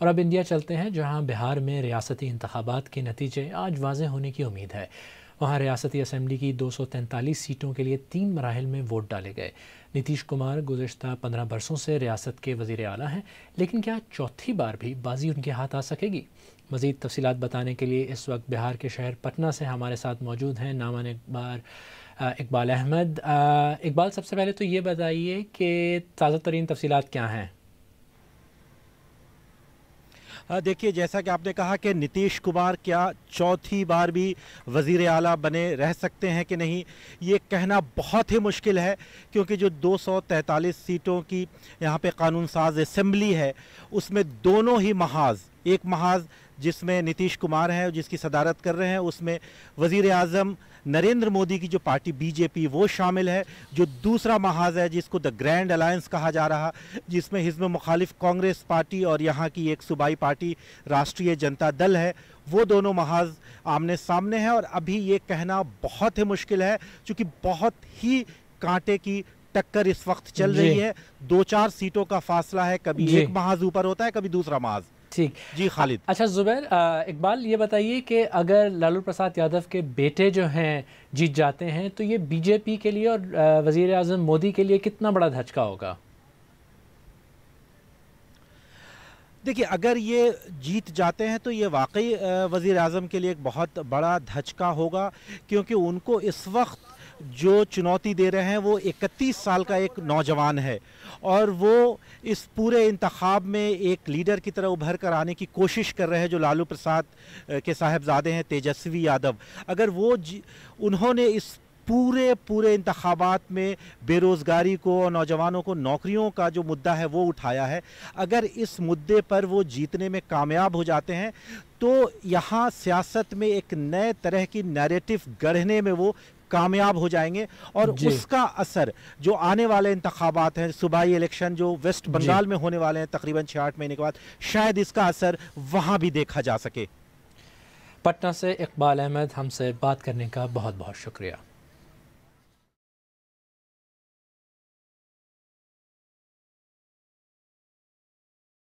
اور اب انڈیا چلتے ہیں جہاں بہار میں ریاستی انتخابات کے نتیجے آج واضح ہونے کی امید ہے وہاں ریاستی اسمبلی کی دو سو تینتالیس سیٹوں کے لیے تین مراحل میں ووٹ ڈالے گئے نتیش کمار گزشتہ پندرہ برسوں سے ریاست کے وزیر اعلیٰ ہیں لیکن کیا چوتھی بار بھی بازی ان کے ہاتھ آ سکے گی مزید تفصیلات بتانے کے لیے اس وقت بہار کے شہر پٹنہ سے ہمارے ساتھ موجود ہیں نامان اقبال اقبال احمد اقبال سب سے پہلے تو یہ بتائیے کہ تازہ ترین تفصیلات کیا ہیں ہاں، دیکھیے جیسا کہ آپ نے کہا کہ نتیش کمار کیا چوتھی بار بھی وزیر اعلیٰ بنے رہ سکتے ہیں کہ نہیں یہ کہنا بہت ہی مشکل ہے کیونکہ جو دو سو تینتالیس سیٹوں کی یہاں پہ قانون ساز اسمبلی ہے اس میں دونوں ہی محاذ ایک محاذ جس میں نتیش کمار ہے جس کی صدارت کر رہے ہیں اس میں وزیر اعظم نریندر مودی کی جو پارٹی بی جے پی وہ شامل ہے جو دوسرا محاذ ہے جس کو دا گرینڈ الائنس کہا جا رہا جس میں حضم مخالف کانگریس پارٹی اور یہاں کی ایک صوبائی پارٹی راشٹریہ جنتا دل ہے وہ دونوں محاذ آمنے سامنے ہیں اور ابھی یہ کہنا بہت ہی مشکل ہے چونکہ بہت ہی کانٹے کی ٹکر اس وقت چل رہی جی۔ ہے دو چار سیٹوں کا فاصلہ ہے کبھی جی۔ ایک محاذ اوپر ہوتا ہے کبھی دوسرا محاذ ٹھیک جی خالد اچھا زبیر اقبال یہ بتائیے کہ اگر لالو پرساد یادو کے بیٹے جو ہیں جیت جاتے ہیں تو یہ بی جے پی کے لیے اور وزیر اعظم مودی کے لیے کتنا بڑا دھچکا ہوگا دیکھیے اگر یہ جیت جاتے ہیں تو یہ واقعی وزیر اعظم کے لیے ایک بہت بڑا دھچکا ہوگا کیونکہ ان کو اس وقت جو چنوتی دے رہے ہیں وہ اکتیس سال کا ایک نوجوان ہے اور وہ اس پورے انتخاب میں ایک لیڈر کی طرح ابھر کر آنے کی کوشش کر رہے ہیں جو لالو پرساد کے صاحبزادے ہیں تیجسوی یادو اگر وہ انہوں نے اس پورے پورے انتخابات میں بے روزگاری کو اور نوجوانوں کو نوکریوں کا جو مدعا ہے وہ اٹھایا ہے اگر اس مدعے پر وہ جیتنے میں کامیاب ہو جاتے ہیں تو یہاں سیاست میں ایک نئے طرح کی نیریٹو گڑھنے میں وہ کامیاب ہو جائیں گے اور جی۔ اس کا اثر جو آنے والے انتخابات ہیں صوبائی الیکشن جو ویسٹ جی۔ بنگال میں ہونے والے ہیں تقریباً چھ آٹھ مہینے کے بعد شاید اس کا اثر وہاں بھی دیکھا جا سکے پٹنہ سے اقبال احمد ہم سے بات کرنے کا بہت بہت شکریہ